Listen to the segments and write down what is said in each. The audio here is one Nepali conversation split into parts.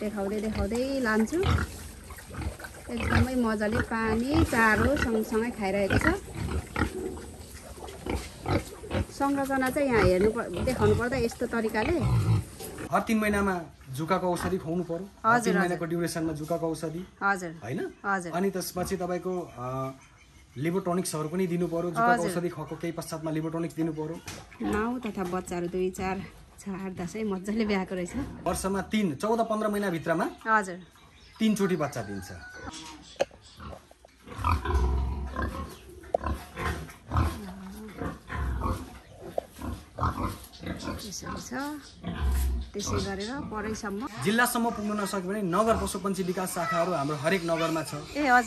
देखाउँदै देखाउँदै लान्छु एकदमै मजाले पानी चारो सँगसँगै खाइरहेको छ संरचना चाहिँ यहाँ हेर्नु देखाउनु पर्दा यस्तो तरिकाले हर तिन महिनामा जुकाको औषधि खुवाउनु पर्यो हजुर महिनाको ड्युरेसनमा जुकाको औषधि हजुर होइन हजुर अनि त्यसपछि तपाईँको लिबोटोनिक्सहरू पनि दिनु पर्यो जुकाको औषधि खुवाएको केही पश्चातमा लिबोटोनिक्स दिनु पर्यो नाउ तथा बच्चाहरू दुई चार छ आठ दसैँ मजाले ब्याएको रहेछ वर्षमा तिन चौध पन्ध्र महिनाभित्रमा हजुर तिनचोटि बच्चा दिन्छ त्यसै गरेर परैसम्म जिल्लासम्म पुग्न नसक्यो भने नगर पशुपन्छी विकास शाखाहरू हाम्रो हरेक नगरमा छ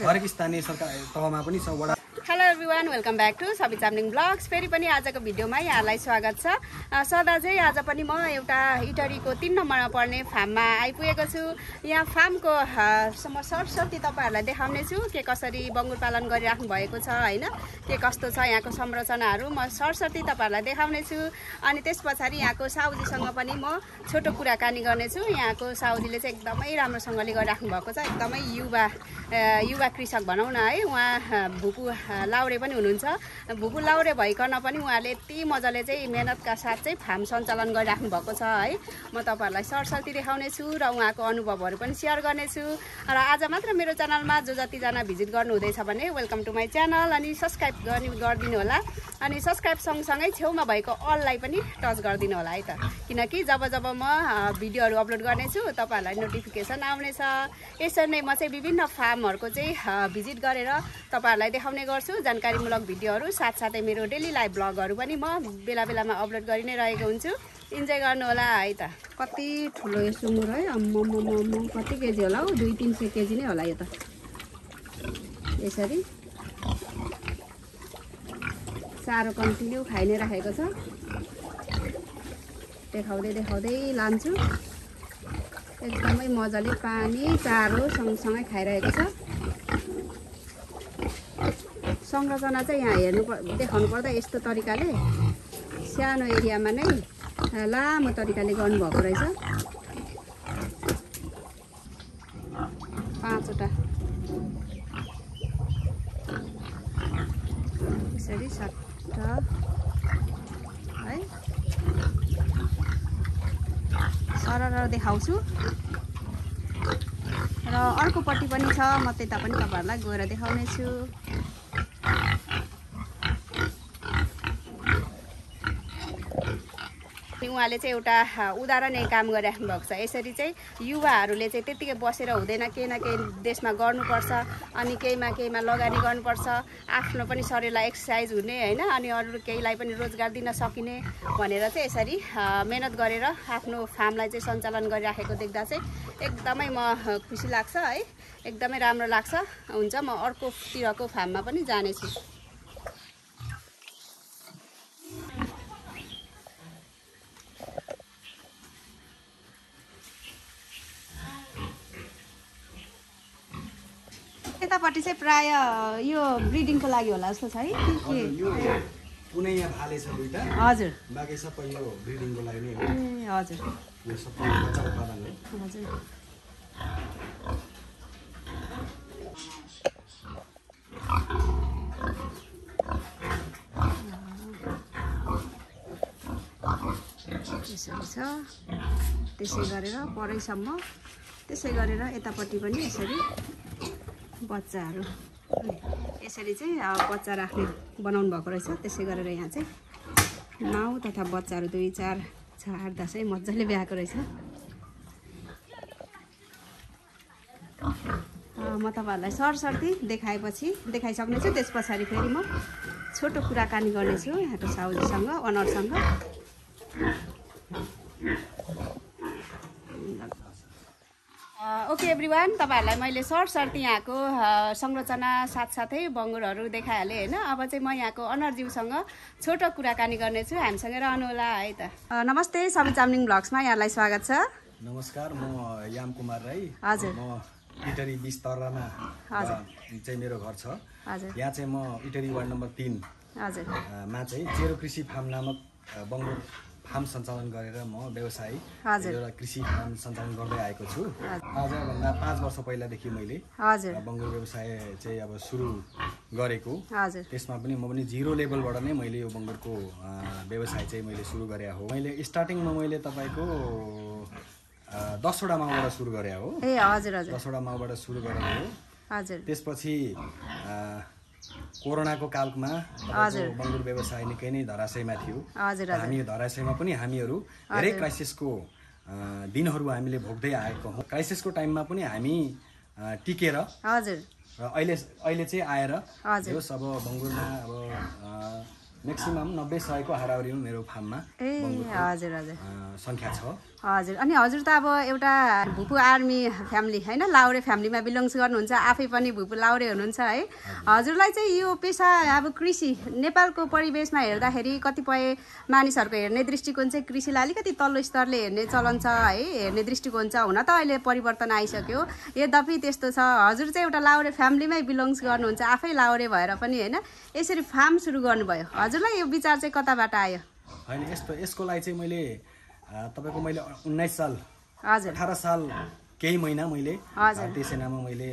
हरेक स्थानीय सरकार तहमा पनि छ वडा hello everyone welcome back to Sabi Chamling blogs फेरि पनि आजको भिडियोमा यहाँहरूलाई स्वागत छ सदा चाहिँ आज पनि म एउटा इटरीको तिन नम्बरमा पर्ने फार्ममा आइपुगेको छु यहाँ फार्मको म सरस्वती तपाईँहरूलाई देखाउने छु के कसरी बङ्गुर पालन गरिराख्नु भएको छ होइन के कस्तो छ यहाँको संरचनाहरू म सरस्वती तपाईँहरूलाई देखाउने छु अनि त्यस पछाडि यहाँको साउजीसँग पनि म छोटो कुराकानी गर्नेछु यहाँको साउजीले चाहिँ एकदमै राम्रोसँगले गरिराख्नु भएको छ एकदमै युवा युवा कृषक भनौँ न है उहाँ भुकु लाउरे पनि हुनुहुन्छ भुकु लाउरे भइकन पनि उहाँले यति मजाले चाहिँ मेहनतका साथ चाहिँ फार्म सञ्चालन गरिराख्नु भएको छ है म तपाईँहरूलाई सरसर्ती देखाउनेछु र उहाँको अनुभवहरू पनि सेयर गर्नेछु र आज मात्र मेरो च्यानलमा जो जतिजना भिजिट गर्नुहुँदैछ भने वेलकम टु माई च्यानल अनि सब्सक्राइब गर्ने गरिदिनु होला अनि सब्सक्राइब सँगसँगै छेउमा भएको अललाई पनि टच गरिदिनु होला है त किनकि जब जब म भिडियोहरू अपलोड गर्नेछु तपाईँहरूलाई नोटिफिकेसन आउनेछ यसरी नै म चाहिँ विभिन्न फार्महरूको चाहिँ भिजिट गरेर तपाईँहरूलाई देखाउने गर्छु गर्छु जानकारीमूलक भिडियोहरू साथसाथै मेरो डेली लाइभ ब्लगहरू पनि म बेला बेलामा अपलोड गरि नै रहेको हुन्छु इन्जोय गर्नुहोला है त कति ठुलो यो सुँगुर है म कति केजी होला हौ दुई तिन सय केजी नै होला यो त यसरी सारो कन्टिन्यू खाइ नै राखेको छ देखाउँदै देखाउँदै लान्छु एकदमै मजाले पानी चारो सँगसँगै खाइरहेको छ संरचना चाहिँ यहाँ हेर्नु देखाउनु पर्दा यस्तो तरिकाले सानो एरियामा नै लामो तरिकाले गर्नुभएको रहेछ पाँचवटा यसरी सातवटा है सरर देखाउँछु र अर्कोपट्टि पनि छ म त्यता पनि तपाईँहरूलाई गएर देखाउनेछु उहाँले चाहिँ एउटा उदाहरणीय काम गरिराख्नु भएको छ यसरी चाहिँ युवाहरूले चाहिँ त्यत्तिकै बसेर हुँदैन केही न केही देशमा गर्नुपर्छ अनि केहीमा केहीमा लगानी गर्नुपर्छ आफ्नो पनि शरीरलाई एक्सर्साइज हुने होइन अनि अरू केहीलाई पनि रोजगार दिन सकिने भनेर चाहिँ यसरी मेहनत गरेर आफ्नो फार्मलाई चाहिँ सञ्चालन गरिराखेको देख्दा चाहिँ एकदमै म खुसी लाग्छ है एकदमै राम्रो लाग्छ हुन्छ म अर्कोतिरको फार्ममा पनि जानेछु यतापट्टि चाहिँ प्राय यो ब्रिडिङको लागि होला जस्तो छ है कुनै यहाँ भाले छ दुइटा हजुर बाँकी सबै यो ब्रिडिङको लागि नै हो ए हजुर यो सबै बच्चा उत्पादन हो हजुर यसरी छ त्यसै गरेर परैसम्म त्यसै गरेर यतापट्टि पनि यसरी बच्चाहरू यसरी चाहिँ बच्चा राख्ने बनाउनु भएको रहेछ त्यसै गरेर यहाँ चाहिँ माउ तथा बच्चाहरू दुई चार छ आठ दसैँ मजाले ब्याएको रहेछ म तपाईँहरूलाई सरसर्ती देखाएपछि देखाइसक्नेछु त्यस पछाडि फेरि म छोटो कुराकानी गर्नेछु यहाँको साउजीसँग अनरसँग ओके एभ्री वान तपाईँहरूलाई मैले सर्ट यहाँको संरचना साथसाथै बङ्गुरहरू देखाइहालेँ होइन अब चाहिँ म यहाँको अनरज्यूसँग छोटो कुराकानी गर्नेछु हामीसँग रहनुहोला है त नमस्ते सबै चामलिङ ब्लग्समा यहाँलाई स्वागत छ नमस्कार म याम कुमार राई हजुर म इटरी बिस तर्रामा चाहिँ मेरो घर छ यहाँ चाहिँ म इटरी वार्ड नम्बर तिनमा चाहिँ चेरो कृषि फार्म नामक बङ्गुर फार्म सञ्चालन गरेर म व्यवसाय एउटा कृषि फार्म सञ्चालन गर्दै आएको छु आजभन्दा पाँच वर्ष पहिलादेखि मैले बङ्गुर व्यवसाय चाहिँ अब सुरु गरेको त्यसमा पनि म पनि जिरो लेभलबाट नै मैले यो बङ्गुरको व्यवसाय चाहिँ मैले सुरु गरे हो मैले स्टार्टिङमा मैले तपाईँको दसवटा माउबाट सुरु गरे हो दसवटा माउबाट सुरु गरेको हो त्यसपछि कोरोनाको कालमा बङ्गुर व्यवसाय निकै नै धराशयमा थियो हामी धराशयमा पनि हामीहरू धेरै क्राइसिसको दिनहरू हामीले भोग्दै आएको हौँ क्राइसिसको टाइममा पनि हामी टिकेर हजुर र अहिले अहिले चाहिँ आएर हजुर अब बङ्गुरमा अब म्याक्सिमम नब्बे सयको हारावरी मेरो फार्ममा ए हजुर हजुर सङ्ख्या छ हजुर अनि हजुर त अब एउटा भुपू आर्मी फ्यामिली होइन लाउरे फ्यामिलीमा बिलोङ्स गर्नुहुन्छ आफै पनि भुपू लाउरे हुनुहुन्छ है हजुरलाई चाहिँ यो पेसा अब कृषि नेपालको परिवेशमा हेर्दाखेरि कतिपय मानिसहरूको हेर्ने दृष्टिकोण चाहिँ कृषिलाई अलिकति तल्लो स्तरले हेर्ने चलन छ है हेर्ने दृष्टिकोण छ हुन त अहिले परिवर्तन आइसक्यो यद्यपि त्यस्तो छ हजुर चाहिँ एउटा लाउरे फ्यामिलीमै बिलोङ्स गर्नुहुन्छ आफै लाउरे भएर पनि होइन यसरी फार्म सुरु गर्नुभयो हजुर हजुरलाई यो विचार चाहिँ कताबाट आयो होइन यस्तो यसको लागि चाहिँ मैले तपाईँको मैले उन्नाइस साल हजुर अठार साल केही महिना मैले भारतीय सेनामा मैले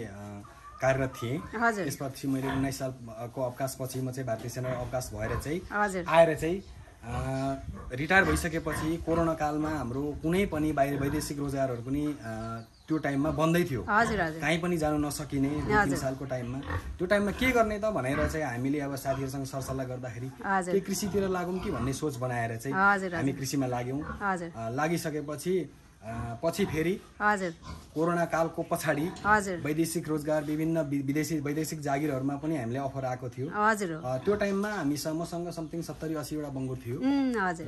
कार्यरत थिएँ त्यसपछि मैले उन्नाइस सालको अवकाशपछि म चाहिँ भारतीय सेना अवकाश भएर चाहिँ आएर चाहिँ रिटायर भइसकेपछि कोरोना कालमा हाम्रो कुनै पनि बाहिर वैदेशिक रोजगारहरू पनि त्यो टाइममा बन्दै थियो कहीँ पनि जानु नसकिने तिन सालको टाइममा त्यो टाइममा के गर्ने त भनेर चाहिँ हामीले अब साथीहरूसँग सरसल्लाह गर्दाखेरि के कृषितिर लागौँ कि भन्ने सोच बनाएर चाहिँ हामी कृषिमा लाग्यौँ लागिसकेपछि पछि फेरि हजुर कोरोना कालको पछाडि वैदेशिक रोजगार विभिन्न विदेशी वैदेशिक जागिरहरूमा पनि हामीले अफर आएको थियो हजुर त्यो टाइममा हामीसँग मसँग समथिङ सत्तरी असीवटा बङ्गुर थियो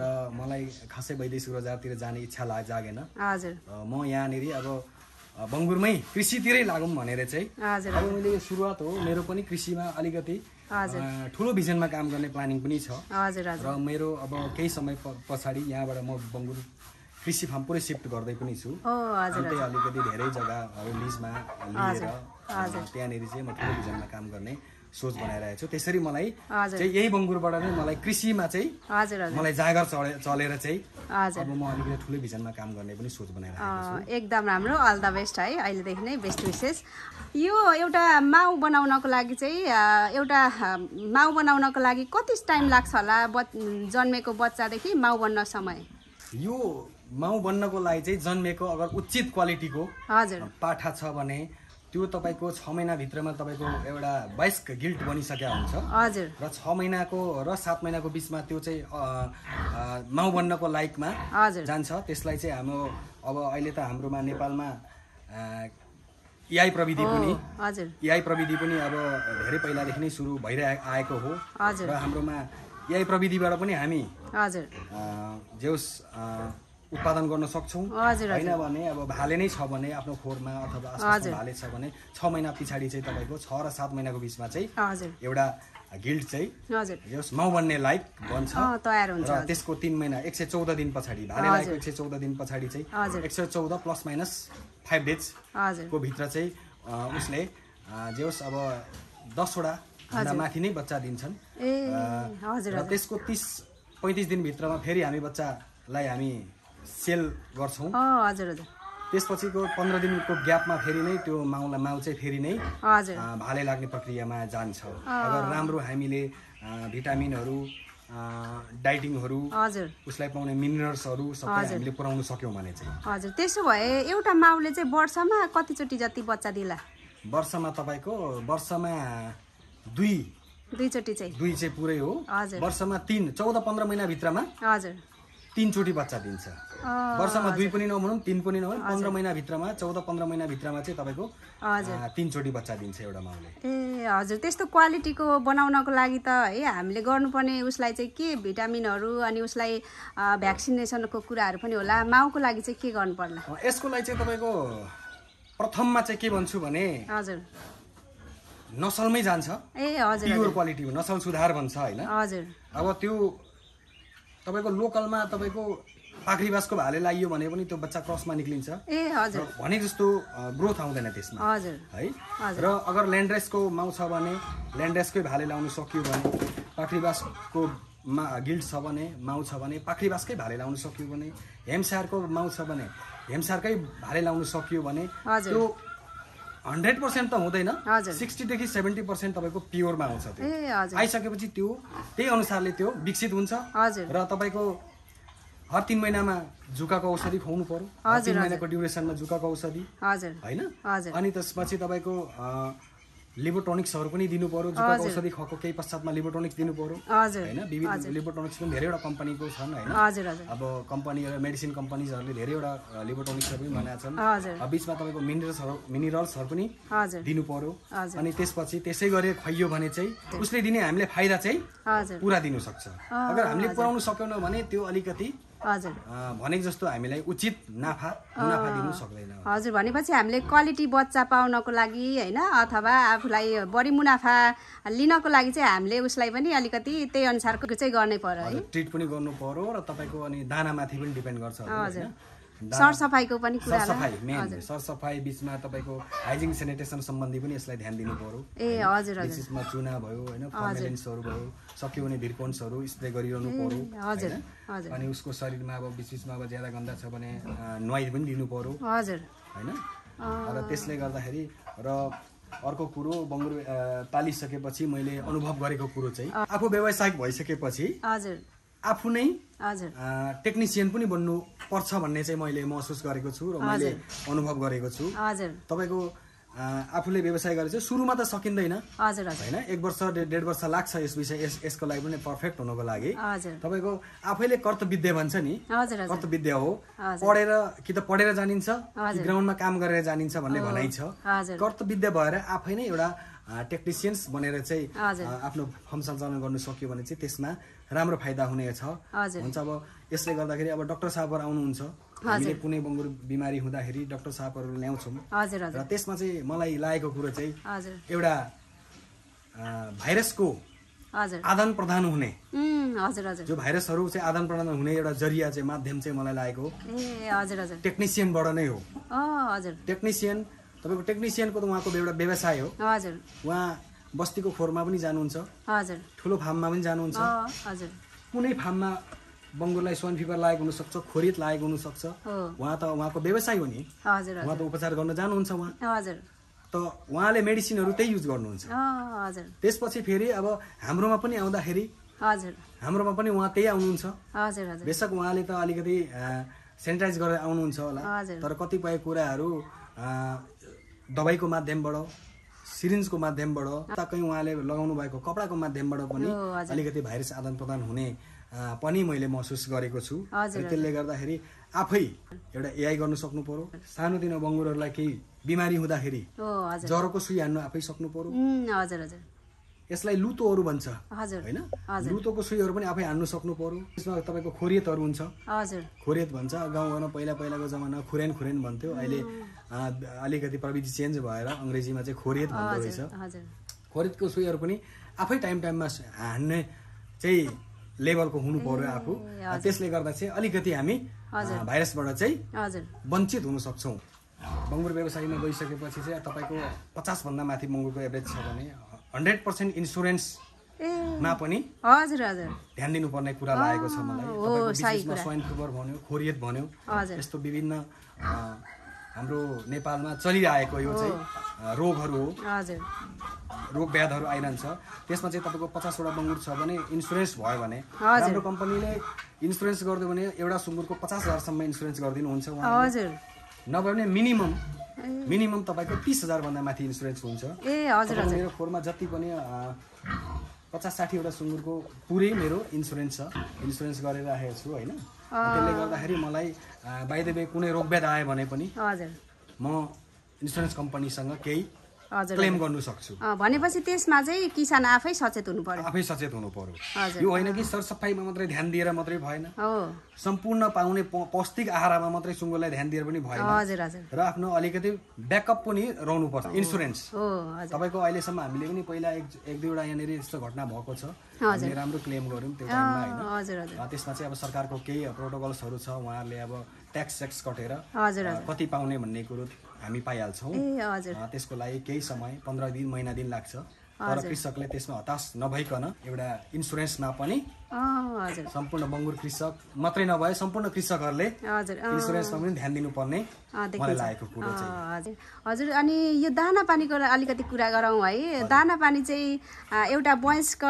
र मलाई खासै वैदेशिक रोजगारतिर जाने इच्छा जागेन म यहाँनिर अब बङ्गुरमै कृषितिरै लागौँ भनेर चाहिँ अब मैले यो सुरुवात हो मेरो पनि कृषिमा अलिकति ठुलो भिजनमा काम गर्ने प्लानिङ पनि छ र मेरो अब केही समय पछाडि यहाँबाट म बङ्गुर कृषि फार्म पुरै सिफ्ट गर्दै पनि छु अलिकति धेरै जग्गाहरू लिजमा लिएर त्यहाँनिर चाहिँ म ठुलो भिजनमा काम गर्ने सोच बनाइरहेको छु त्यसरी मलाई चाहिँ यही बङ्गुरबाट नै मलाई कृषिमा चाहिँ मलाई जागर चलेर चाहिँ अब म अलिकति ठुलो भिजनमा काम गर्ने पनि सोच बनाइरहेको छु एकदम राम्रो अल द बेस्ट है अहिलेदेखि नै बेस्ट विशेष यो एउटा माउ बनाउनको लागि चाहिँ एउटा माउ बनाउनको लागि कति टाइम लाग्छ होला जन्मेको बच्चादेखि माउ बन्न समय यो माउ बन्नको लागि चाहिँ जन्मेको अगर उचित क्वालिटीको पाठा छ भने त्यो तपाईँको छ महिनाभित्रमा तपाईँको एउटा वयस्क गिल्ट बनिसकेका हुन्छ हजुर र छ महिनाको र सात महिनाको बिचमा त्यो चाहिँ माउ बन्नको लाइकमा जान्छ त्यसलाई चाहिँ हाम्रो अब अहिले त हाम्रोमा नेपालमा एआई प्रविधि पनि एआई प्रविधि पनि अब धेरै पहिलादेखि नै सुरु भइरहे आएको हो र हाम्रोमा एआई प्रविधिबाट पनि हामी हजुर जेउस उत्पादन गर्न सक्छौँ होइन भने अब भाले नै छ भने आफ्नो खोरमा अथवा भाले छ भने छ महिना पछाडि चाहिँ तपाईँको छ र सात महिनाको बिचमा चाहिँ एउटा गिल्ड चाहिँ यस माउ बन्ने लाइक बन्छ तयार हुन्छ त्यसको तिन महिना एक सय चौध दिन पछाडि भाले एक सय चौध दिन पछाडि चाहिँ एक सय चौध प्लस माइनस फाइभ डेजको भित्र चाहिँ उसले जे होस् अब दसवटा माथि नै बच्चा दिन्छन् र त्यसको तिस पैँतिस दिनभित्रमा फेरि हामी बच्चालाई हामी सेल गर्छौँ हजुर हजुर त्यसपछिको पन्ध्र दिनको ग्यापमा फेरि नै त्यो माउलाई माउ चाहिँ फेरि नै भाले लाग्ने प्रक्रियामा जान्छ अगर राम्रो हामीले भिटामिनहरू डाइटिङहरू हजुर उसलाई पाउने मिनरल्सहरू सबै हामीले पुऱ्याउनु सक्यौँ भने चाहिँ हजुर त्यसो भए एउटा माउले चाहिँ वर्षमा कतिचोटि जति बच्चा दिला वर्षमा तपाईँको वर्षमा दुई दुईचोटि चाहिँ दुई चाहिँ पुरै हो वर्षमा तिन चौध पन्ध्र महिनाभित्रमा हजुर तिनचोटि बच्चा दिन्छ वर्षमा दुई पनि नभनौँ तिन पनि नभनौँ पन्ध्र महिनाभित्रमा चौध पन्ध्र महिनाभित्रमा चाहिँ तपाईँको तिनचोटि बच्चा दिन्छ एउटा माउले ए हजुर त्यस्तो क्वालिटीको बनाउनको लागि त है हामीले गर्नुपर्ने उसलाई चाहिँ के भिटामिनहरू अनि उसलाई भ्याक्सिनेसनको कुराहरू पनि होला माउको लागि चाहिँ के गर्नु पर्ला यसको लागि चाहिँ तपाईँको प्रथममा चाहिँ के भन्छु भने हजुर नसलमै जान्छ ए हजुर प्योर क्वालिटी नसल सुधार भन्छ होइन हजुर अब त्यो तपाईँको लोकलमा तपाईँको पाखरीबासको भाले लाग्यो भने पनि त्यो बच्चा क्रसमा निक्लिन्छ ए हजुर भने जस्तो ग्रोथ आउँदैन त्यसमा हजुर है र अगर ल्यान्ड्रेसको माउ छ भने ल्यान्ड्रेसकै भाले लाउनु सकियो भने पाखरीबासको मा गिल्ड छ भने माउ छ भने पाखरीबासकै भाले लाउनु सकियो भने हेमसारको माउ छ भने हेमसारकै भाले लाउनु सकियो भने त्यो हन्ड्रेड पर्सेन्ट त हुँदैन सिक्सटीदेखि सेभेन्टी पर्सेन्ट तपाईँको प्योरमा आउँछ त्यो आइसकेपछि त्यो त्यही अनुसारले त्यो विकसित हुन्छ र तपाईँको हर तिन महिनामा झुकाको औषधि खुवाउनु पर्यो तिन महिनाको ड्युरेसनमा झुकाको औषधि होइन अनि त्यसपछि तपाईँको लिबोटोनिक्सहरू पनि दिनु पर्यो जुका औषधि खुवाएको केही पश्चातमा लिबोटोनिक्स दिनु पर्यो होइन विविध लिबोटोनिक्स पनि धेरैवटा कम्पनीको छन् होइन अब कम्पनी मेडिसिन कम्पनीजहरूले धेरैवटा लिबोटोनिक्सहरू पनि बनाएका छन् बिचमा तपाईँको मिनरल्सहरू मिनरल्सहरू पनि दिनु पर्यो अनि त्यसपछि त्यसै गरेर खुवाइयो भने चाहिँ उसले दिने हामीले फाइदा चाहिँ पुरा दिनु सक्छ अगर हामीले पुऱ्याउनु सकेनौँ भने त्यो अलिकति भनेको जस्तो हामीलाई उचित नाफा मुनाफा दिनु सक्दैन हजुर भनेपछि हामीले क्वालिटी बच्चा पाउनको लागि होइन अथवा आफूलाई बढी मुनाफा लिनको लागि चाहिँ हामीले उसलाई पनि अलिकति त्यही अनुसारको चाहिँ गर्नै पर्यो ट्रिट पनि गर्नु पर्यो र तपाईँको अनि दानामाथि पनि डिपेन्ड गर्छ हजुर सरसफाइको पनि सरसफाइ मेन सरसफाइ बिचमा तपाईँको हाइजिन सेनिटेसन सम्बन्धी पनि यसलाई ध्यान दिनु पऱ्यो ए हजुर विशेषमा चुना भयो होइन फर्मेलिन्सहरू भयो सक्यो भने भिरकोन्सहरू स्प्रे गरिरहनु पर्यो हजुर अनि उसको शरीरमा अब बिच बिचमा अब ज्यादा गन्दा छ भने नुहाइ पनि दिनु पऱ्यो हजुर होइन र त्यसले गर्दाखेरि र अर्को कुरो बङ्गुर पालिसकेपछि मैले अनुभव गरेको कुरो चाहिँ आफू व्यावसायिक भइसकेपछि हजुर आफू नै टेक्निसियन पनि बन्नु पर्छ भन्ने चाहिँ मैले महसुस गरेको छु र मैले अनुभव गरेको छु तपाईँको आफूले व्यवसाय गरेको सुरुमा त सकिँदैन होइन एक वर्ष डेढ वर्ष लाग्छ यस विषय यस यसको लागि पनि पर्फेक्ट हुनुको लागि तपाईँको आफैले कर्तविद्य भन्छ नि कर्तविद्य हो पढेर कि त पढेर जानिन्छ ग्राउन्डमा काम गरेर जानिन्छ भन्ने भनाइ छ कर्तविद्य भएर आफै नै एउटा टेक्निसियन्स बनेर चाहिँ आफ्नो फर्म सञ्चालन गर्नु सक्यो भने चाहिँ त्यसमा राम्रो फाइदा हुनेछ हुन्छ अब यसले गर्दाखेरि अब डक्टर साहबहरू आउनुहुन्छ हामीले कुनै बङ्गुर बिमारी हुँदाखेरि डक्टर साहबहरू ल्याउँछौँ र त्यसमा चाहिँ मलाई लागेको कुरो चाहिँ एउटा भाइरसको आदान प्रदान हुने हजुर हजुर जो भाइरसहरू चाहिँ आदान प्रदान हुने एउटा जरिया चाहिँ माध्यम चाहिँ मलाई लागेको ए हजुर हजुर टेक्निसियनबाट नै हो हजुर टेक्निसियन तपाईँको टेक्निसियनको त उहाँको एउटा व्यवसाय हो हजुर उहाँ बस्तीको खोरमा पनि जानुहुन्छ हजुर ठुलो फार्ममा पनि जानुहुन्छ हजुर कुनै फार्ममा बङ्गुरलाई स्वाइन फिभर लागेको हुनसक्छ खोरित लागेको हुनसक्छ उहाँ त उहाँको व्यवसाय हो नि उहाँ त उपचार गर्न जानुहुन्छ उहाँ हजुर त उहाँले मेडिसिनहरू त्यही युज गर्नुहुन्छ हजुर त्यसपछि फेरि अब हाम्रोमा पनि आउँदाखेरि हजुर हाम्रोमा पनि उहाँ त्यही आउनुहुन्छ हजुर हजुर बेसक उहाँले त अलिकति सेनिटाइज गरेर आउनुहुन्छ होला तर कतिपय कुराहरू दबाईको माध्यमबाट सिरिन्जको माध्यमबाट कहीँ उहाँले लगाउनु भएको कपडाको माध्यमबाट पनि अलिकति भाइरस आदान प्रदान हुने पनि मैले महसुस गरेको छु त्यसले गर्दाखेरि आफै एउटा एआई गर्न सक्नु पर्यो सानोतिनो बङ्गुरहरूलाई केही बिमारी हुँदाखेरि ज्वरोको सुई हान्नु आफै सक्नु पर्यो हजुर हजुर यसलाई लुतोहरू भन्छ होइन लुतोको सुईहरू पनि आफै हान्नु सक्नु पर्यो यसमा तपाईँको खोरियतहरू हुन्छ खोरियत भन्छ गाउँ गाउँमा पहिला पहिलाको जमाना खुरेन खुरेन भन्थ्यो अहिले अलिकति प्रविधि चेन्ज भएर अङ्ग्रेजीमा चाहिँ खोरियत भन्दो रहेछ खोरियतको सुईहरू पनि आफै टाइम टाइममा हान्ने चाहिँ लेभलको हुनु पर्यो आफू त्यसले गर्दा चाहिँ अलिकति हामी भाइरसबाट चाहिँ वञ्चित हुन सक्छौँ मङ्गुर व्यवसायमा गइसकेपछि चाहिँ तपाईँको पचासभन्दा माथि मङ्गुरको एभरेज छ भने हन्ड्रेड पर्सेन्ट इन्सुरेन्समा पनि हजुर हजुर ध्यान दिनुपर्ने कुरा लागेको छ मलाई स्वयं फ्लुवर भन्यो खोरियत भन्यो यस्तो विभिन्न हाम्रो नेपालमा चलिरहेको यो चाहिँ रोगहरू हो रोग व्याधहरू आइरहन्छ त्यसमा चाहिँ तपाईँको पचासवटा बङ्गुर छ भने इन्सुरेन्स भयो भने हाम्रो कम्पनीले इन्सुरेन्स गरिदियो भने एउटा सुँगुरको पचास हजारसम्म इन्सुरेन्स गरिदिनुहुन्छ नभए भने मिनिमम मिनिमम तपाईँको तिस हजारभन्दा माथि इन्सुरेन्स हुन्छ ए हजुर मेरो फोरमा जति पनि पचास साठीवटा सुँगुरको पुरै मेरो इन्सुरेन्स छ इन्सुरेन्स गरेर राखेको छु होइन त्यसले गर्दाखेरि मलाई बाहिर कुनै रोगभेद आयो भने पनि हजुर म इन्सुरेन्स कम्पनीसँग केही क्लेम गर्नु सक्छु भनेपछि त्यसमा चाहिँ किसान आफै सचेत हुनु पर्यो आफै सचेत हुनु पर्यो यो होइन कि सरसफाइमा मात्रै ध्यान दिएर मात्रै भएन सम्पूर्ण पाउने पौष्टिक आहारमा मात्रै सुँगुरलाई ध्यान दिएर पनि भएन र आफ्नो अलिकति ब्याकअप पनि पर्छ इन्सुरेन्स तपाईँको अहिलेसम्म हामीले पनि पहिला एक एक दुईवटा यहाँनिर यस्तो घटना भएको छ राम्रो क्लेम गऱ्यौँ त्यो टाइममा होइन त्यसमा चाहिँ अब सरकारको केही प्रोटोकल्सहरू छ उहाँहरूले अब ट्याक्स ट्याक्स कटेर कति पाउने भन्ने कुरो हामी पाइहाल्छौँ त्यसको लागि केही समय पन्ध्र दिन महिना दिन लाग्छ तर कृषकले त्यसमा हताश नभइकन एउटा इन्सुरेन्समा पनि सम्पूर्ण मङ्गुर कृषक मात्रै नभए सम्पूर्ण कृषकहरूले इन्सुरेन्समा पनि ध्यान दिनुपर्ने मलाई लागेको कुरो चाहिँ हजुर अनि यो दाना पानीको अलिकति कुरा गरौँ है दाना पानी चाहिँ एउटा वयस्क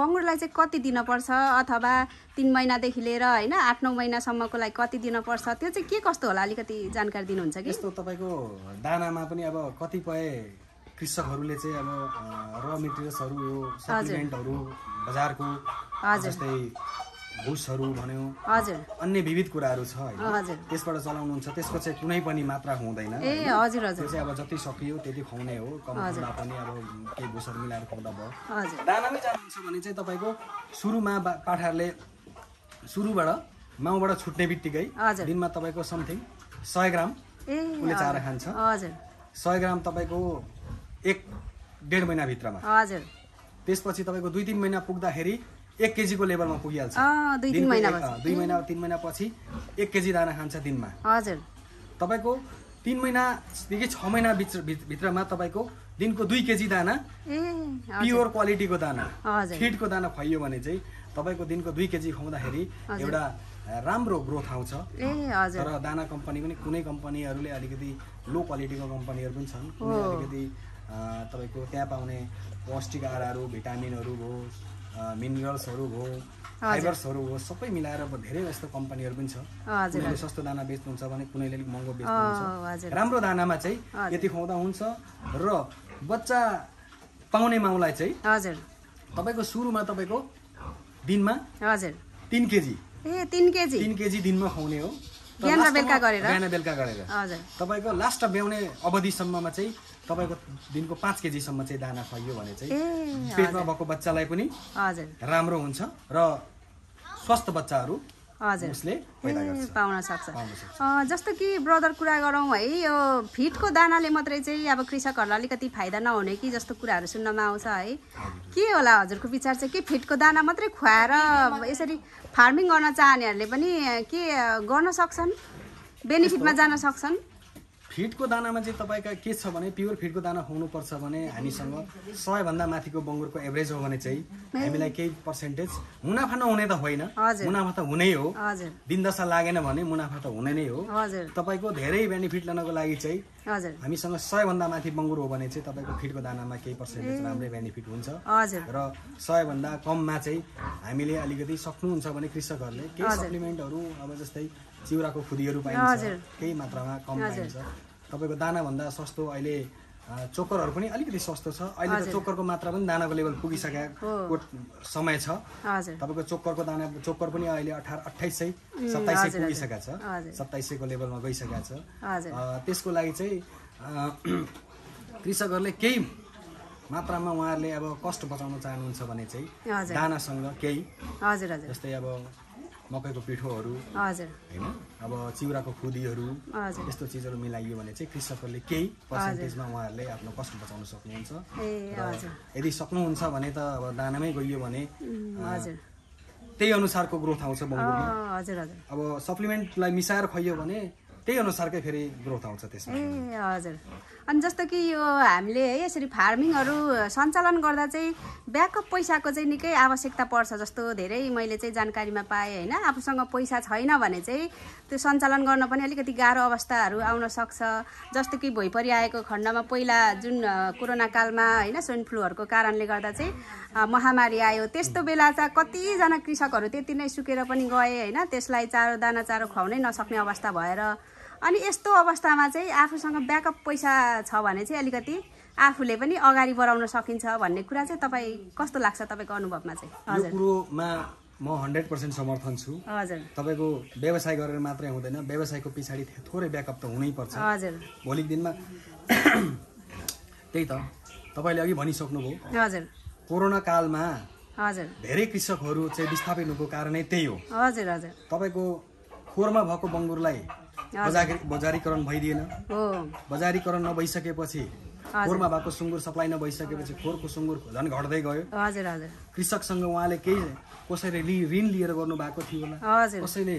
बङ्गुरलाई चाहिँ कति दिनपर्छ अथवा तिन महिनादेखि लिएर होइन आठ नौ महिनासम्मको लागि कति दिनपर्छ त्यो चाहिँ के कस्तो होला अलिकति जानकारी दिनुहुन्छ कि यस्तो तपाईँको दानामा पनि अब कतिपय कृषकहरूले चाहिँ अब र मेटेरियल्सहरू यो सप्लिमेन्टहरू बजारको जस्तै भुसहरू भन्यो अन्य विविध कुराहरू छ होइन त्यसबाट चलाउनुहुन्छ त्यसको चाहिँ कुनै पनि मात्रा हुँदैन त्यो चाहिँ अब जति सकियो त्यति खुवाउने हो कम पनि अब केही भुसहरू मिलाएर खुवाउँदा भयो दानामै जानुहुन्छ भने चाहिँ तपाईँको सुरुमा पाठाहरूले सुरुबाट माउबाट छुट्ने बित्तिकै दिनमा तपाईँको समथिङ सय ग्राम उसले चारा खान्छ सय ग्राम तपाईँको एक डेढ महिनाभित्रमा हजुर त्यसपछि तपाईँको दुई तिन महिना पुग्दाखेरि एक केजीको लेभलमा पुगिहाल्छ दुई तिन महिना तिन महिनापछि एक केजी दाना खान्छ दिनमा हजुर तपाईँको तिन महिनादेखि छ महिना भित्रमा तपाईँको दिनको दुई केजी दाना प्योर क्वालिटीको दाना फिटको दाना खुवाइयो भने चाहिँ तपाईँको दिनको दुई केजी खुवाउँदाखेरि एउटा राम्रो ग्रोथ आउँछ तर दाना कम्पनी पनि कुनै कम्पनीहरूले अलिकति लो क्वालिटीको कम्पनीहरू पनि छन् अलिकति तपाईँको त्यहाँ पाउने पौष्टिक आहारहरू भिटामिनहरू भयो मिनरल्सहरू भयो फाइबर्सहरू हो सबै मिलाएर अब धेरै जस्तो कम्पनीहरू पनि छ कुनैले सस्तो दाना बेच्नुहुन्छ भने कुनैले अलिक महँगो बेच्नुहुन्छ राम्रो दानामा चाहिँ यति खुवाउँदा हुन्छ र बच्चा पाउने माउलाई चाहिँ हजुर तपाईँको सुरुमा तपाईँको दिनमा हजुर तिन केजी तिन केजी तिन केजी दिनमा खुवाउने हो बेलुका गरेर बेलुका गरेर तपाईँको लास्ट ब्याउने अवधिसम्ममा चाहिँ तपाईँको दिनको पाँच केजीसम्म चाहिँ दाना खुवाइयो भने चाहिँ पेटमा भएको बच्चालाई पनि राम्रो हुन्छ र स्वस्थ बच्चाहरू हजुर पाउन सक्छ जस्तो कि ब्रदर कुरा गरौँ है यो फिटको दानाले मात्रै चाहिँ अब कृषकहरूलाई अलिकति फाइदा नहुने कि जस्तो कुराहरू सुन्नमा आउँछ है के होला हजुरको विचार चाहिँ के फिटको दाना मात्रै खुवाएर यसरी फार्मिङ गर्न चाहनेहरूले पनि के गर्न सक्छन् बेनिफिटमा जान सक्छन् फिडको दानामा चाहिँ तपाईँका के छ भने प्योर फिडको दाना हुनुपर्छ भने हामीसँग सयभन्दा माथिको बङ्गुरको एभरेज हो भने चाहिँ हामीलाई केही पर्सेन्टेज मुनाफा नहुने त होइन मुनाफा त हुनै हो दिनदशा लागेन भने मुनाफा त हुने नै हो तपाईँको धेरै बेनिफिट लिनको लागि चाहिँ हामीसँग सयभन्दा माथि बङ्गुर हो भने चाहिँ तपाईँको फिडको दानामा केही पर्सेन्टेज राम्रै बेनिफिट हुन्छ र सयभन्दा कममा चाहिँ हामीले अलिकति सक्नुहुन्छ भने कृषकहरूले केही सप्लिमेन्टहरू अब जस्तै चिउराको खुदीहरू पाइन्छ केही मात्रामा कम पाइन्छ तपाईँको दानाभन्दा सस्तो अहिले चोकरहरू पनि अलिकति सस्तो छ अहिले त चोकरको मात्रा पनि दानाको लेभल पुगिसकेको समय छ तपाईँको चोकरको दाना चोकर पनि अहिले अठार अठाइस सय सत्ताइस सय पुगिसकेको छ सत्ताइस सयको लेभलमा गइसकेको छ त्यसको लागि चाहिँ कृषकहरूले केही मात्रामा उहाँहरूले अब कष्ट बचाउन चाहनुहुन्छ भने चाहिँ दानासँग केही जस्तै अब मकैको पिठोहरू होइन अब चिउराको खुदीहरू यस्तो चिजहरू मिलाइयो भने चाहिँ कृषकहरूले केही पर्सेन्टेजमा उहाँहरूले आफ्नो कष्ट बचाउन सक्नुहुन्छ यदि सक्नुहुन्छ भने त अब दानामै गइयो भने त्यही अनुसारको ग्रोथ आउँछ हजुर अब सप्लिमेन्टलाई मिसाएर खुवाइयो भने त्यही अनुसारकै फेरि ग्रोथ आउँछ त्यसमा ए हजुर अनि जस्तो कि यो हामीले है यसरी फार्मिङहरू सञ्चालन गर्दा चाहिँ ब्याकअप पैसाको चाहिँ निकै आवश्यकता पर्छ जस्तो धेरै मैले चाहिँ जानकारीमा पाएँ होइन आफूसँग पैसा छैन भने चाहिँ त्यो सञ्चालन गर्न पनि अलिकति गाह्रो अवस्थाहरू आउन सक्छ जस्तो कि भोइपरि आएको खण्डमा पहिला जुन कोरोना कालमा होइन स्वाइन फ्लूहरूको कारणले गर्दा चाहिँ महामारी आयो त्यस्तो बेला त कतिजना कृषकहरू त्यति नै सुकेर पनि गए होइन त्यसलाई चारो दाना चारो खुवाउनै नसक्ने अवस्था भएर अनि यस्तो अवस्थामा चाहिँ आफूसँग ब्याकअप पैसा छ भने चाहिँ अलिकति आफूले पनि अगाडि बढाउन सकिन्छ भन्ने कुरा चाहिँ तपाईँ कस्तो लाग्छ तपाईँको अनुभवमा चाहिँ हजुर कुरोमा म हन्ड्रेड पर्सेन्ट समर्थन छु हजुर तपाईँको व्यवसाय गरेर मात्रै हुँदैन व्यवसायको पछाडि थोरै ब्याकअप त पर्छ हजुर भोलिको दिनमा त्यही त तपाईँले अघि भनिसक्नुभयो हजुर कोरोना कालमा हजुर धेरै कृषकहरू चाहिँ विस्थापित हुनुको कारणै त्यही हो हजुर हजुर तपाईँको खोरमा भएको बङ्गुरलाई बजारीकरण भइदिएन बजारीकरण नभइसकेपछि खोरमा भएको सुँगुर सप्लाई नभइसकेपछि खोरको सुँगुर झन् घट्दै गयो कृषकसँग उहाँले केही कसैले ऋण लिएर गर्नु भएको थियो कसैले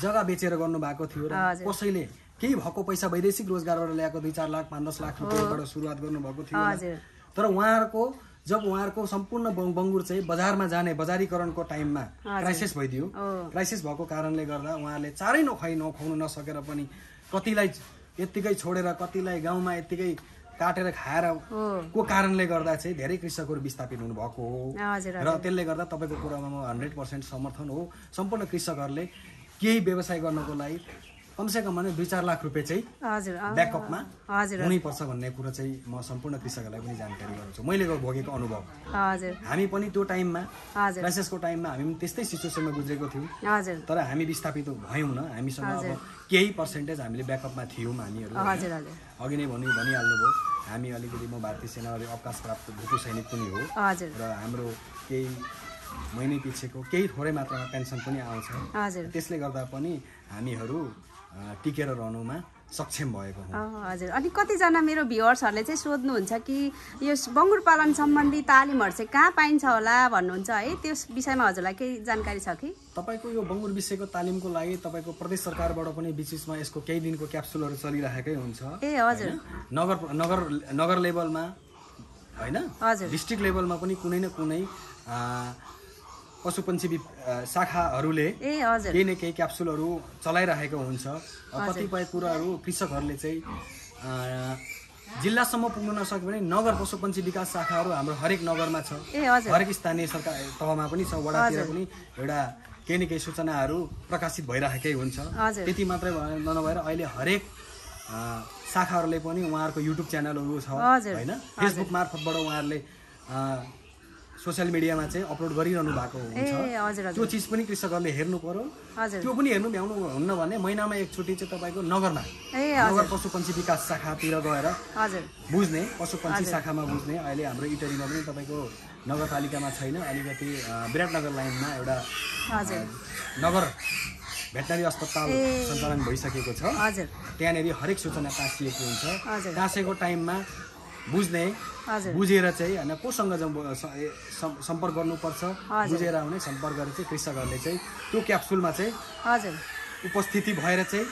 जग्गा बेचेर गर्नु भएको थियो कसैले केही भएको पैसा वैदेशिक रोजगारबाट ल्याएको दुई चार लाख पाँच दस लाख रुपियाँबाट सुरुवात गर्नुभएको थियो तर उहाँहरूको जब उहाँहरूको सम्पूर्ण बङ्गुर चाहिँ बजारमा जाने बजारीकरणको टाइममा क्राइसिस भइदियो क्राइसिस भएको कारणले गर्दा उहाँहरूले चारै नखुवाइ नखुवाउनु नसकेर पनि कतिलाई यत्तिकै छोडेर कतिलाई गाउँमा यत्तिकै काटेर खाएर को कारणले गर्दा चाहिँ धेरै कृषकहरू विस्थापित हुनुभएको हो र त्यसले गर्दा तपाईँको कुरामा म हन्ड्रेड पर्सेन्ट समर्थन हो सम्पूर्ण कृषकहरूले केही व्यवसाय गर्नको लागि कमसेकम भने दुई चार लाख रुपियाँ चाहिँ ब्याकअपमा हुनैपर्छ भन्ने कुरा चाहिँ म सम्पूर्ण कृषकहरूलाई पनि जानकारी गराउँछु मैले भोगेको अनुभव हामी पनि त्यो टाइममा क्राइसिसको टाइममा हामी पनि त्यस्तै सिचुएसनमा गुज्रेको थियौँ तर हामी विस्थापित भयौँ न हामीसँग अब केही पर्सेन्टेज हामीले ब्याकअपमा थियौँ हामीहरू अघि नै भनि भनिहाल्नुभयो हामी अलिकति म भारतीय सेना अवकाश प्राप्त भूकु सैनिक पनि हो र हाम्रो केही महिनै पछिको केही थोरै मात्रामा पेन्सन पनि आउँछ त्यसले गर्दा पनि हामीहरू टिकेर रहनुमा सक्षम भएको हजुर अनि कतिजना मेरो भ्युवर्सहरूले चाहिँ सोध्नुहुन्छ कि यो बङ्गुर पालन सम्बन्धी तालिमहरू चाहिँ कहाँ पाइन्छ होला भन्नुहुन्छ है त्यस विषयमा हजुरलाई केही जानकारी छ कि तपाईँको यो बङ्गुर विषयको तालिमको लागि तपाईँको प्रदेश सरकारबाट पनि बिचमा यसको केही दिनको क्याप्सुलहरू चलिरहेकै हुन्छ ए हजुर नगर नगर नगर लेभलमा होइन डिस्ट्रिक्ट लेभलमा पनि कुनै न कुनै पशुपन्छी शाखाहरूले केही न केही क्याप्सुलहरू चलाइरहेको हुन्छ कतिपय कुराहरू कृषकहरूले चाहिँ जिल्लासम्म पुग्न नसक्यो भने नगर पशुपन्छी विकास शाखाहरू हाम्रो हरेक नगरमा छ हरेक स्थानीय सरकार तहमा पनि छ वडातिर पनि एउटा केही न केही सूचनाहरू प्रकाशित भइराखेकै हुन्छ त्यति मात्रै नभएर अहिले हरेक शाखाहरूले पनि उहाँहरूको युट्युब च्यानलहरू छ होइन फेसबुक मार्फतबाट उहाँहरूले सोसियल मिडियामा चाहिँ अपलोड गरिरहनु भएको हुन्छ त्यो चिज पनि कृषकहरूले हेर्नु पर्यो त्यो पनि हेर्नु भ्याउनु हुन्न भने महिनामा एकचोटि चाहिँ तपाईँको नगरमा नगर पशु पक्षी विकास शाखातिर गएर बुझ्ने पशु पक्षी शाखामा बुझ्ने अहिले हाम्रो इटरीमा पनि तपाईँको नगरपालिकामा छैन अलिकति विराटनगर लाइनमा एउटा नगर भेटनरी अस्पताल सञ्चालन भइसकेको छ त्यहाँनिर हरेक सूचना टाँसिएको हुन्छ टाँसेको टाइममा बुझ्ने बुझेर चाहिँ होइन कोसँग सम्पर्क गर्नुपर्छ बुझेर आउने सम्पर्क गरेर चाहिँ कृषकहरूले चाहिँ त्यो क्याप्सुलमा चाहिँ उपस्थिति भएर चाहिँ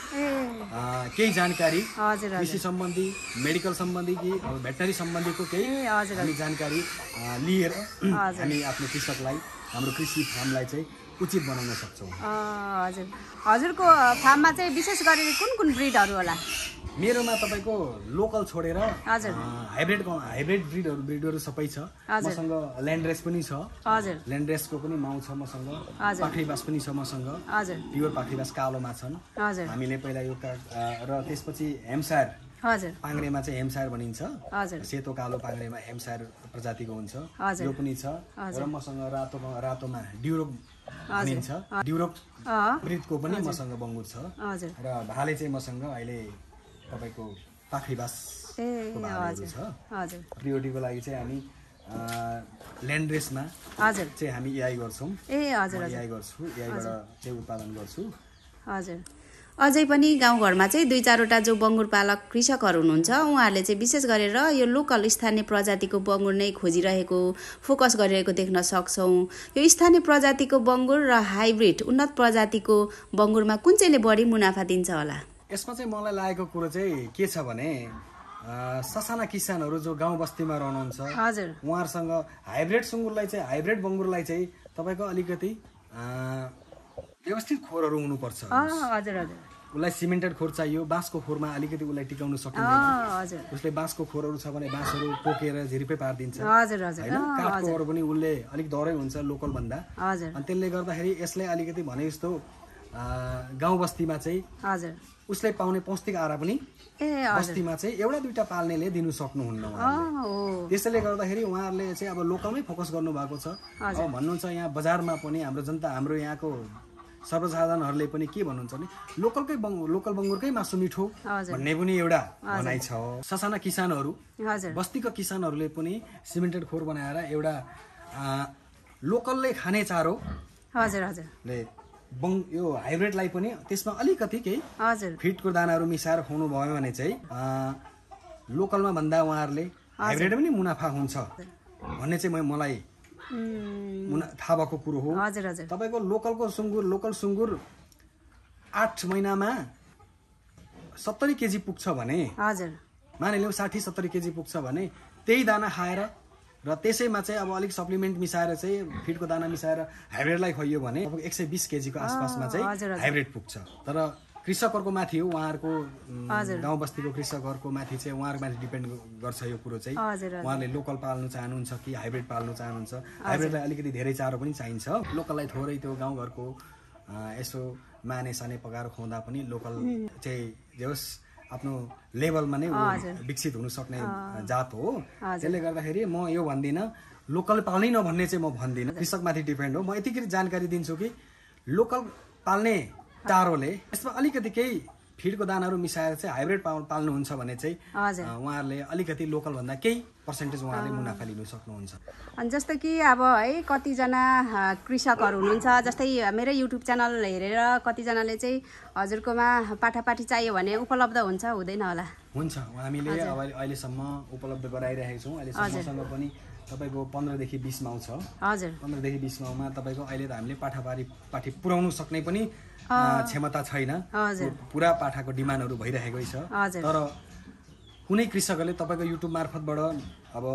केही जानकारी कृषि सम्बन्धी मेडिकल सम्बन्धी कि अब भेटनरी सम्बन्धीको केही हामी जानकारी लिएर हामी आफ्नो कृषकलाई हाम्रो कृषि फार्मलाई चाहिँ उचित बनाउन सक्छौँ हजुर हजुरको फार्ममा चाहिँ विशेष गरेर कुन कुन ब्रिडहरू होला मेरोमा तपाईँको लोकल छोडेर हाइब्रिड हाइब्रिड ब्रिडहरू ब्रिडहरू सबै छ मसँग ल्यान्ड्रेस पनि छ ल्यान्ड्रेसको पनि माउ छ मसँग पाठीबास पनि छ मसँग प्योर पाठीबास कालोमा छन् हामीले पहिला यो र त्यसपछि हेमसार पाङ्रेमा चाहिँ हेमसार भनिन्छ सेतो कालो पाङ्रेमा हेमसार प्रजातिको हुन्छ यो पनि छ र मसँग रातो रातोमा ड्युरोप भनिन्छ ड्युरोप ब्रिडको पनि मसँग बङ्गुर छ र भाले चाहिँ मसँग अहिले तपाईँको पाखरीबास प्रियोडीको लागि चाहिँ हामी ल्यान्ड्रेसमा चाहिँ हामी एआई गर्छौँ ए हजुर एआई गर्छु एआईबाट चाहिँ उत्पादन गर्छु हजुर अझै पनि गाउँघरमा चाहिँ दुई चारवटा जो बङ्गुर पालक कृषकहरू हुनुहुन्छ उहाँहरूले चाहिँ विशेष गरेर यो लोकल स्थानीय प्रजातिको बङ्गुर नै खोजिरहेको फोकस गरिरहेको देख्न सक्छौँ यो स्थानीय प्रजातिको बङ्गुर र हाइब्रिड उन्नत प्रजातिको बङ्गुरमा कुन चाहिँले बढी मुनाफा दिन्छ होला यसमा चाहिँ मलाई लागेको कुरो चाहिँ के छ भने ससाना किसानहरू जो गाउँ बस्तीमा रहनुहुन्छ उहाँहरूसँग हाइब्रिड सुँगुरलाई चाहिँ हाइब्रिड बङ्गुरलाई चाहिँ तपाईँको अलिकति व्यवस्थित खोरहरू हुनुपर्छ हजुर हजुर उसलाई सिमेन्टेड खोर चाहियो बाँसको खोरमा अलिकति उसलाई टिकाउनु सकिन्छ उसले बाँसको खोरहरू छ भने बाँसहरू पोकेर झिरिपै पारिदिन्छ होइन काठकोहरू पनि उसले अलिक डरै हुन्छ लोकल भन्दा अनि त्यसले गर्दाखेरि यसलाई अलिकति भने जस्तो गाउँ बस्तीमा चाहिँ हजुर उसले पाउने पौष्टिक आहार पनि बस्तीमा चाहिँ एउटा दुइटा पाल्नेले दिनु सक्नुहुन्न त्यसैले गर्दाखेरि उहाँहरूले चाहिँ अब लोकलमै फोकस गर्नुभएको छ भन्नुहुन्छ यहाँ बजारमा पनि हाम्रो जनता हाम्रो यहाँको सर्वसाधारणहरूले पनि के भन्नुहुन्छ भने लोकलकै बङ लोकल बङ्गुरकै मासु मिठो भन्ने पनि एउटा भनाइ छ ससाना किसानहरू बस्तीका किसानहरूले पनि सिमेन्टेड खोर बनाएर एउटा लोकलले खाने चारो हजुर हजुर बङ यो हाइब्रिडलाई पनि त्यसमा अलिकति केही हजुर फिटको दानाहरू मिसाएर खुवाउनु भयो भने चाहिँ लोकलमा भन्दा उहाँहरूले हाइब्रिड पनि मुनाफा हुन्छ भन्ने चाहिँ मलाई थाहा भएको कुरो हो हजुर हजुर तपाईँको लोकलको सुँगुर लोकल सुँगुर आठ महिनामा सत्तरी केजी पुग्छ भने हजुर मानिलिउँ साठी सत्तरी केजी पुग्छ भने त्यही दाना खाएर र त्यसैमा चाहिँ अब अलिक सप्लिमेन्ट मिसाएर चाहिँ फिडको दाना मिसाएर हाइब्रिडलाई खुवाइयो भने अब एक सय बिस केजीको आसपासमा चाहिँ हाइब्रिड पुग्छ तर कृषकहरूको माथि हो उहाँहरूको गाउँ बस्तीको कृषकहरूको माथि चाहिँ उहाँहरूको माथि डिपेन्ड गर्छ यो कुरो चाहिँ उहाँले लोकल पाल्नु चाहनुहुन्छ कि हाइब्रिड पाल्नु चाहनुहुन्छ हाइब्रिडलाई अलिकति धेरै चारो पनि चाहिन्छ लोकललाई थोरै त्यो गाउँघरको यसो माने साने पकाएर खुवाउँदा पनि लोकल चाहिँ जे होस् आफ्नो लेभलमा नै विकसित हुन सक्ने जात हो त्यसले गर्दाखेरि म यो भन्दिनँ लोकल पाल्नै नभन्ने चाहिँ म भन्दिनँ कृषकमाथि डिपेन्ड हो म यतिखेर जानकारी दिन्छु कि लोकल पाल्ने टाढोले यसमा अलिकति केही फिडको दानाहरू मिसाएर चाहिँ हाइब्रिड पाल्नुहुन्छ भने चाहिँ उहाँहरूले अलिकति लोकलभन्दा केही पर्सेन्टेज उहाँले मुनाफा लिनु सक्नुहुन्छ जस्तो कि अब है कतिजना कृषकहरू हुनुहुन्छ जस्तै मेरै युट्युब च्यानल हेरेर कतिजनाले चाहिँ हजुरकोमा पाठापाठी चाहियो भने उपलब्ध हुन्छ हुँदैन होला हुन्छ हामीले अब अहिलेसम्म उपलब्ध गराइरहेको छौँ अहिलेसम्म पनि तपाईँको पन्ध्रदेखि बिस माउ छ हजुर पन्ध्रदेखि बिस माउमा तपाईँको अहिले त हामीले पाठापाठी पाठी पुऱ्याउनु सक्ने पनि क्षमता छैन पुरा पाठाको डिमान्डहरू भइरहेकै छ तर कुनै कृषकहरूले तपाईँको युट्युब मार्फतबाट अब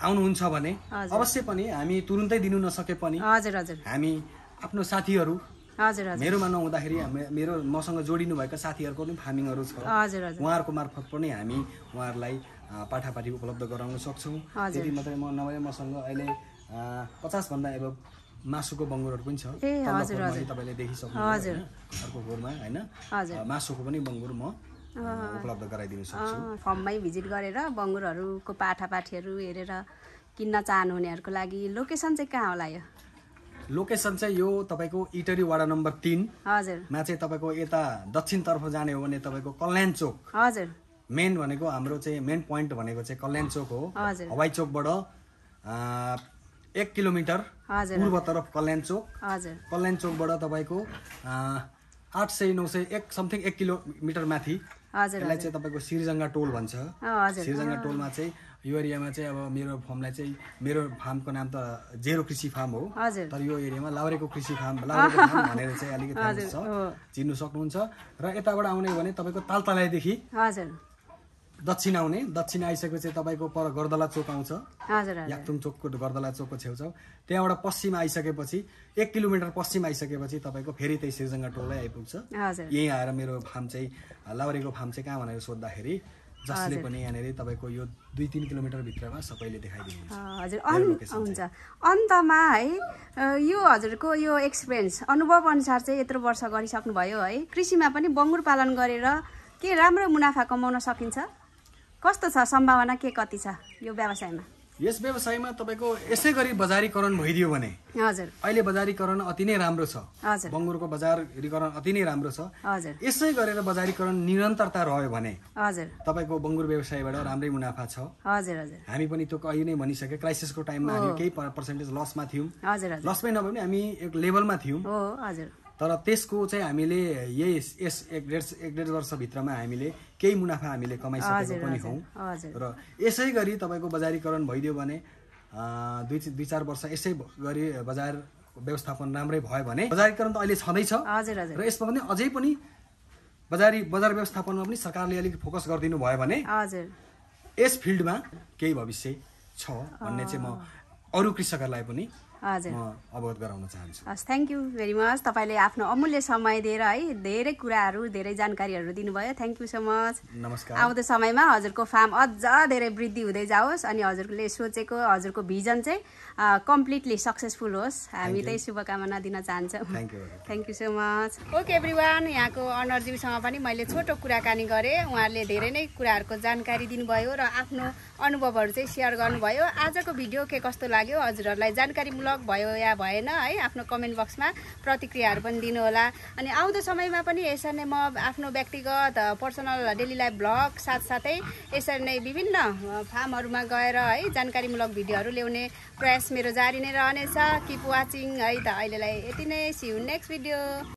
आउनुहुन्छ भने अवश्य पनि हामी तुरुन्तै दिनु नसके पनि हजुर हजुर हामी आफ्नो साथीहरू हजुर मेरोमा नहुँदाखेरि मेरो मसँग जोडिनुभएका साथीहरूको पनि फार्मिङहरू छ उहाँहरूको मार्फत पनि हामी उहाँहरूलाई पाठापाठी उपलब्ध गराउन सक्छौँ त्यति मात्रै म नभए मसँग अहिले पचासभन्दा एभ मासुको बङ्गुरहरू पनि छ तपाईँले देखिसक्नु अर्को घरमा होइन मासुको पनि बङ्गुर म उपलब्ध गराइदिन सक्छु फर्ममै भिजिट गरेर बङ्गुरहरूको पाठापाठीहरू हेरेर किन्न चाहनुहुनेहरूको लागि लोकेसन चाहिँ कहाँ होला यो लोकेसन चाहिँ यो तपाईँको इटरी वाडा नम्बर तिन हजुरमा चाहिँ तपाईँको यता दक्षिणतर्फ जाने हो भने तपाईँको कल्याण चोक हजुर मेन भनेको हाम्रो चाहिँ मेन पोइन्ट भनेको चाहिँ कल्याण चोक हो हवाई चोकबाट एक किलोमिटर पूर्वतर्फ कल्याण चोक कल्याण चोकबाट तपाईँको आठ सय नौ सय एक समथिङ एक किलोमिटर माथि यसलाई चाहिँ तपाईँको सिरजङ्गा टोल भन्छ सिरजङ्गा टोलमा चाहिँ यो एरियामा चाहिँ अब मेरो फार्मलाई चाहिँ मेरो फार्मको नाम त जेरो कृषि फार्म हो तर यो एरियामा लाउरेको कृषि फार्म फार्म भनेर चाहिँ अलिकति चिन्नु सक्नुहुन्छ र यताबाट आउने भने तपाईँको हजुर दक्षिण आउने दक्षिण आइसकेपछि तपाईँको पर गर्दला चोक आउँछ याक्तुङ चोकको गर्दला चोकको छेउछाउ त्यहाँबाट पश्चिम आइसकेपछि एक किलोमिटर पश्चिम आइसकेपछि तपाईँको फेरि त्यही सिर्जङ्गा टोलै आइपुग्छ यहीँ आएर मेरो फार्म चाहिँ लाउरेको फार्म चाहिँ कहाँ भनेर सोद्धाखेरि जसले पनि यहाँनिर तपाईँको यो दुई तिन भित्रमा सबैले देखाइदिनु हजुर हुन्छ अन्तमा है यो हजुरको यो एक्सपिरियन्स अनुभव अनुसार चाहिँ यत्रो वर्ष गरिसक्नुभयो है कृषिमा पनि बङ्गुर पालन गरेर के राम्रो मुनाफा कमाउन सकिन्छ कस्तो छ सम्भावना के कति छ यो व्यवसायमा यस व्यवसायमा तपाईँको यसै गरी बजारीकरण भइदियो भने हजुर अहिले बजारीकरण अति नै राम्रो छ हजुर बङ्गुरको बजारीकरण अति नै राम्रो छ हजुर यसै गरेर बजारीकरण निरन्तरता रह्यो भने हजुर तपाईँको बङ्गुर व्यवसायबाट राम्रै मुनाफा छ हजुर हजुर हामी पनि त्यो अहिले नै भनिसक्यो क्राइसिसको टाइममा हामी केही पर्सेन्टेज लसमा थियौँ लसमै नभए पनि हामी एक लेभलमा थियौँ हजुर तर त्यसको चाहिँ हामीले यही यस एक डेढ एक डेढ वर्षभित्रमा हामीले केही मुनाफा हामीले कमाइसकेको पनि हौँ र यसै गरी तपाईँको बजारीकरण भइदियो भने दुई दुई चार वर्ष यसै गरी बजार व्यवस्थापन राम्रै भयो भने बजारीकरण त अहिले छँदैछ र यसमा पनि अझै पनि बजारी बजार व्यवस्थापनमा पनि सरकारले अलिक फोकस गरिदिनु भयो भने यस फिल्डमा केही भविष्य छ भन्ने चाहिँ म अरू कृषकहरूलाई पनि अवगत गराउन चाहन्छु हस् थ्याङ्क यू भेरी मच तपाईँले आफ्नो अमूल्य समय दिएर है धेरै कुराहरू धेरै जानकारीहरू दिनुभयो थ्याङ्क यू सो मच नमस्कार आउँदो समयमा हजुरको फार्म अझ धेरै वृद्धि हुँदै जाओस् अनि हजुरले सोचेको हजुरको भिजन चाहिँ कम्प्लिटली uh, सक्सेसफुल होस् हामी त्यही शुभकामना दिन चाहन्छौँ thank you so much okay everyone यहाँको अनरजीसँग पनि मैले छोटो कुराकानी गरेँ उहाँहरूले धेरै नै कुराहरूको जानकारी दिनुभयो र आफ्नो अनुभवहरू चाहिँ सेयर गर्नुभयो आजको भिडियो के कस्तो लाग्यो हजुरहरूलाई जानकारीमूलक भयो या भएन है आफ्नो कमेन्ट बक्समा प्रतिक्रियाहरू पनि दिनुहोला अनि आउँदो समयमा पनि यसरी नै म आफ्नो व्यक्तिगत पर्सनल डेली लाइफ ब्लग साथसाथै यसरी नै विभिन्न फार्महरूमा गएर है जानकारीमूलक भिडियोहरू ल्याउने प्रयास मेरो जारी नै रहनेछ किप वाचिङ है त अहिलेलाई यति नै सिउ नेक्स्ट भिडियो